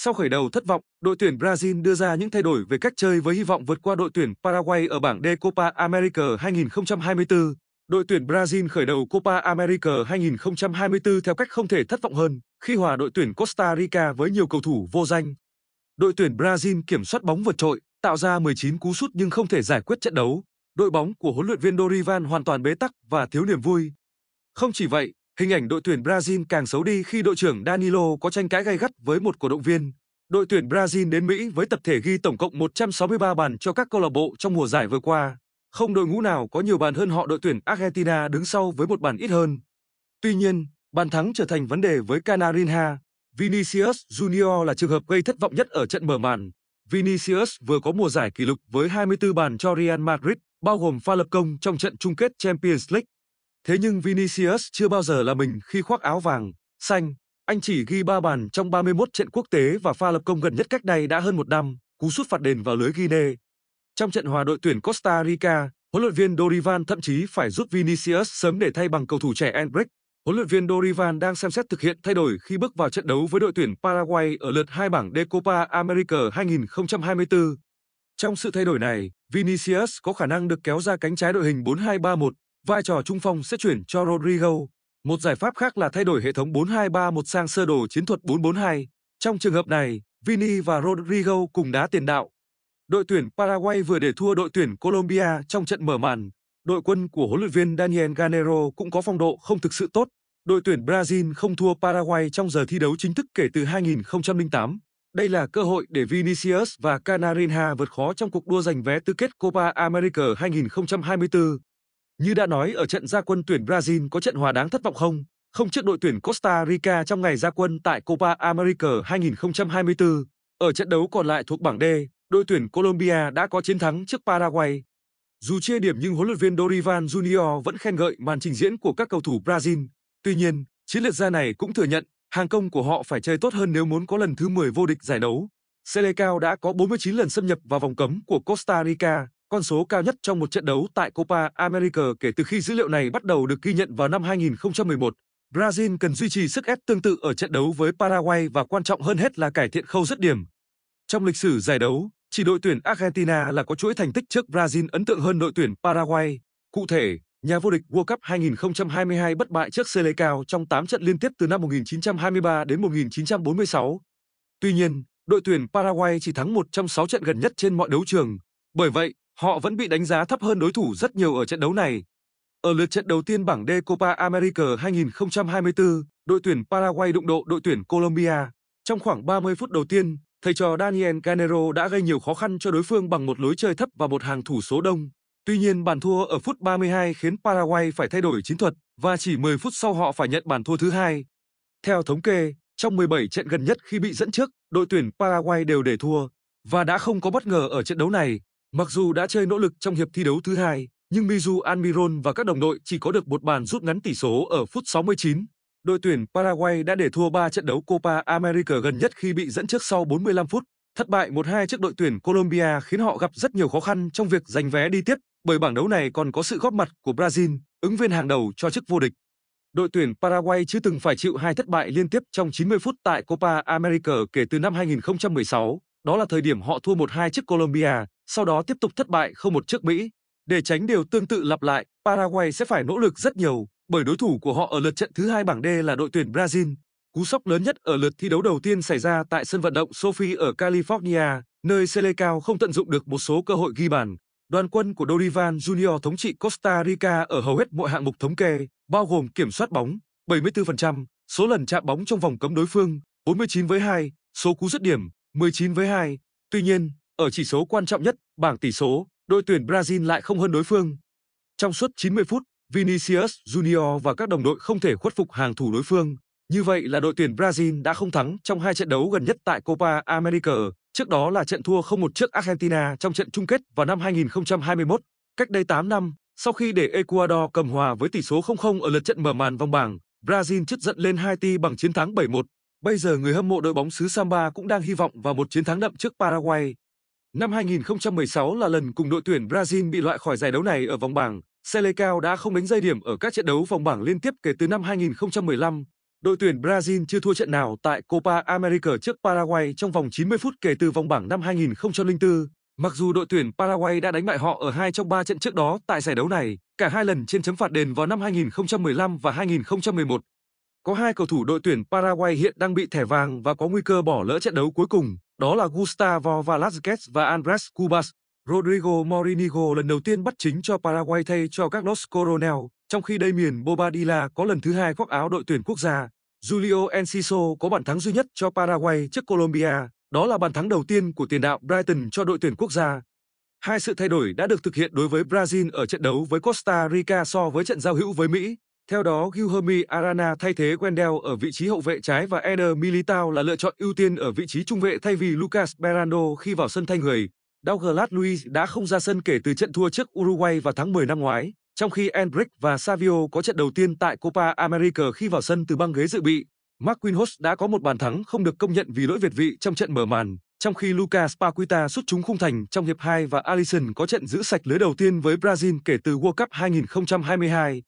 Sau khởi đầu thất vọng, đội tuyển Brazil đưa ra những thay đổi về cách chơi với hy vọng vượt qua đội tuyển Paraguay ở bảng D Copa America 2024. Đội tuyển Brazil khởi đầu Copa America 2024 theo cách không thể thất vọng hơn khi hòa đội tuyển Costa Rica với nhiều cầu thủ vô danh. Đội tuyển Brazil kiểm soát bóng vượt trội, tạo ra 19 cú sút nhưng không thể giải quyết trận đấu. Đội bóng của huấn luyện viên Dorival hoàn toàn bế tắc và thiếu niềm vui. Không chỉ vậy, Hình ảnh đội tuyển Brazil càng xấu đi khi đội trưởng Danilo có tranh cãi gay gắt với một cổ động viên. Đội tuyển Brazil đến Mỹ với tập thể ghi tổng cộng 163 bàn cho các câu lạc bộ trong mùa giải vừa qua. Không đội ngũ nào có nhiều bàn hơn họ đội tuyển Argentina đứng sau với một bàn ít hơn. Tuy nhiên, bàn thắng trở thành vấn đề với Canarinha. Vinicius Junior là trường hợp gây thất vọng nhất ở trận mở màn. Vinicius vừa có mùa giải kỷ lục với 24 bàn cho Real Madrid, bao gồm pha lập công trong trận chung kết Champions League. Thế nhưng Vinicius chưa bao giờ là mình khi khoác áo vàng, xanh. Anh chỉ ghi 3 bàn trong 31 trận quốc tế và pha lập công gần nhất cách đây đã hơn một năm, cú sút phạt đền vào lưới Guinea. Trong trận hòa đội tuyển Costa Rica, huấn luyện viên Dorival thậm chí phải rút Vinicius sớm để thay bằng cầu thủ trẻ Enric. Huấn luyện viên Dorival đang xem xét thực hiện thay đổi khi bước vào trận đấu với đội tuyển Paraguay ở lượt hai bảng de Copa America 2024. Trong sự thay đổi này, Vinicius có khả năng được kéo ra cánh trái đội hình 4-2-3-1 vai trò trung phong sẽ chuyển cho Rodrigo. Một giải pháp khác là thay đổi hệ thống 4-2-3-1 sang sơ đồ chiến thuật 4-4-2. Trong trường hợp này, Vini và Rodrigo cùng đá tiền đạo. Đội tuyển Paraguay vừa để thua đội tuyển Colombia trong trận mở màn. Đội quân của huấn luyện viên Daniel Ganero cũng có phong độ không thực sự tốt. Đội tuyển Brazil không thua Paraguay trong giờ thi đấu chính thức kể từ 2008. Đây là cơ hội để Vinicius và Canarinha vượt khó trong cuộc đua giành vé tứ kết Copa America 2024. Như đã nói ở trận gia quân tuyển Brazil có trận hòa đáng thất vọng không? Không trước đội tuyển Costa Rica trong ngày gia quân tại Copa America 2024. Ở trận đấu còn lại thuộc bảng D, đội tuyển Colombia đã có chiến thắng trước Paraguay. Dù chia điểm nhưng huấn luyện viên Dorival Junior vẫn khen ngợi màn trình diễn của các cầu thủ Brazil. Tuy nhiên, chiến lược gia này cũng thừa nhận hàng công của họ phải chơi tốt hơn nếu muốn có lần thứ 10 vô địch giải đấu. Selecao đã có 49 lần xâm nhập vào vòng cấm của Costa Rica, con số cao nhất trong một trận đấu tại Copa America kể từ khi dữ liệu này bắt đầu được ghi nhận vào năm 2011. Brazil cần duy trì sức ép tương tự ở trận đấu với Paraguay và quan trọng hơn hết là cải thiện khâu dứt điểm. Trong lịch sử giải đấu, chỉ đội tuyển Argentina là có chuỗi thành tích trước Brazil ấn tượng hơn đội tuyển Paraguay. Cụ thể, nhà vô địch World Cup 2022 bất bại trước Selecao trong 8 trận liên tiếp từ năm 1923 đến 1946. Tuy nhiên, đội tuyển Paraguay chỉ thắng một trong 6 trận gần nhất trên mọi đấu trường. Bởi vậy, Họ vẫn bị đánh giá thấp hơn đối thủ rất nhiều ở trận đấu này. Ở lượt trận đầu tiên bảng D Copa America 2024, đội tuyển Paraguay đụng độ đội tuyển Colombia. Trong khoảng 30 phút đầu tiên, thầy trò Daniel Canero đã gây nhiều khó khăn cho đối phương bằng một lối chơi thấp và một hàng thủ số đông. Tuy nhiên bàn thua ở phút 32 khiến Paraguay phải thay đổi chiến thuật và chỉ 10 phút sau họ phải nhận bàn thua thứ hai. Theo thống kê, trong 17 trận gần nhất khi bị dẫn trước, đội tuyển Paraguay đều để thua và đã không có bất ngờ ở trận đấu này. Mặc dù đã chơi nỗ lực trong hiệp thi đấu thứ hai, nhưng Mizu Almiron và các đồng đội chỉ có được một bàn rút ngắn tỷ số ở phút 69. Đội tuyển Paraguay đã để thua 3 trận đấu Copa America gần nhất khi bị dẫn trước sau 45 phút. Thất bại 1-2 trước đội tuyển Colombia khiến họ gặp rất nhiều khó khăn trong việc giành vé đi tiếp, bởi bảng đấu này còn có sự góp mặt của Brazil, ứng viên hàng đầu cho chức vô địch. Đội tuyển Paraguay chưa từng phải chịu hai thất bại liên tiếp trong 90 phút tại Copa America kể từ năm 2016, đó là thời điểm họ thua 1-2 trước Colombia sau đó tiếp tục thất bại không một trước Mỹ. Để tránh điều tương tự lặp lại, Paraguay sẽ phải nỗ lực rất nhiều, bởi đối thủ của họ ở lượt trận thứ hai bảng D là đội tuyển Brazil. Cú sốc lớn nhất ở lượt thi đấu đầu tiên xảy ra tại sân vận động Sophie ở California, nơi Selecao không tận dụng được một số cơ hội ghi bàn. Đoàn quân của Dorival Junior thống trị Costa Rica ở hầu hết mọi hạng mục thống kê, bao gồm kiểm soát bóng 74%, số lần chạm bóng trong vòng cấm đối phương 49 với 2, số cú dứt điểm 19 với 2. Tuy nhiên, ở chỉ số quan trọng nhất, bảng tỷ số, đội tuyển Brazil lại không hơn đối phương. Trong suốt 90 phút, Vinicius Junior và các đồng đội không thể khuất phục hàng thủ đối phương. Như vậy là đội tuyển Brazil đã không thắng trong hai trận đấu gần nhất tại Copa America, trước đó là trận thua 0-1 trước Argentina trong trận chung kết vào năm 2021. Cách đây 8 năm, sau khi để Ecuador cầm hòa với tỷ số 0-0 ở lượt trận mở màn vòng bảng, Brazil chất giận lên Haiti bằng chiến thắng 7-1. Bây giờ người hâm mộ đội bóng xứ Samba cũng đang hy vọng vào một chiến thắng đậm trước Paraguay. Năm 2016 là lần cùng đội tuyển Brazil bị loại khỏi giải đấu này ở vòng bảng. Selecao đã không đánh dây điểm ở các trận đấu vòng bảng liên tiếp kể từ năm 2015. Đội tuyển Brazil chưa thua trận nào tại Copa America trước Paraguay trong vòng 90 phút kể từ vòng bảng năm 2004. Mặc dù đội tuyển Paraguay đã đánh bại họ ở hai trong ba trận trước đó tại giải đấu này, cả hai lần trên chấm phạt đền vào năm 2015 và 2011. Có hai cầu thủ đội tuyển Paraguay hiện đang bị thẻ vàng và có nguy cơ bỏ lỡ trận đấu cuối cùng. Đó là Gustavo Velázquez và Andres Cubas. Rodrigo Morinigo lần đầu tiên bắt chính cho Paraguay thay cho Carlos Coronel, trong khi đây miền Bobadilla có lần thứ hai khoác áo đội tuyển quốc gia. Julio Enciso có bàn thắng duy nhất cho Paraguay trước Colombia, đó là bàn thắng đầu tiên của tiền đạo Brighton cho đội tuyển quốc gia. Hai sự thay đổi đã được thực hiện đối với Brazil ở trận đấu với Costa Rica so với trận giao hữu với Mỹ. Theo đó, Guilherme Arana thay thế Wendell ở vị trí hậu vệ trái và Eder Militao là lựa chọn ưu tiên ở vị trí trung vệ thay vì Lucas Berando khi vào sân thay người. Douglas Luiz đã không ra sân kể từ trận thua trước Uruguay vào tháng 10 năm ngoái, trong khi Enric và Savio có trận đầu tiên tại Copa America khi vào sân từ băng ghế dự bị. Mark Marquinhos đã có một bàn thắng không được công nhận vì lỗi việt vị trong trận mở màn, trong khi Lucas Paquita sút trúng khung thành trong hiệp 2 và Alisson có trận giữ sạch lưới đầu tiên với Brazil kể từ World Cup 2022.